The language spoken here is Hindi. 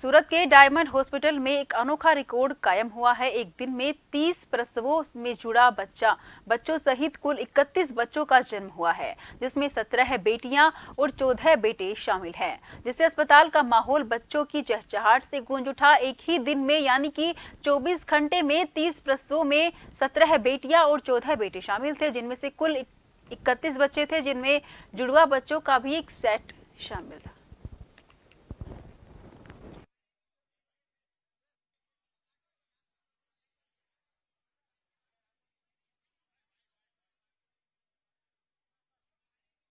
सूरत के डायमंड हॉस्पिटल में एक अनोखा रिकॉर्ड कायम हुआ है एक दिन में 30 प्रसवों में जुड़ा बच्चा बच्चों सहित कुल 31 बच्चों का जन्म हुआ है जिसमें 17 बेटियां और 14 बेटे शामिल हैं जिससे अस्पताल का माहौल बच्चों की चहचहाट से गूंज उठा एक ही दिन में यानी कि 24 घंटे में 30 प्रसवों में 17 बेटियां और 14 बेटे शामिल थे जिनमें से कुल इकतीस बच्चे थे जिनमें जुड़वा बच्चों का भी एक सेट शामिल था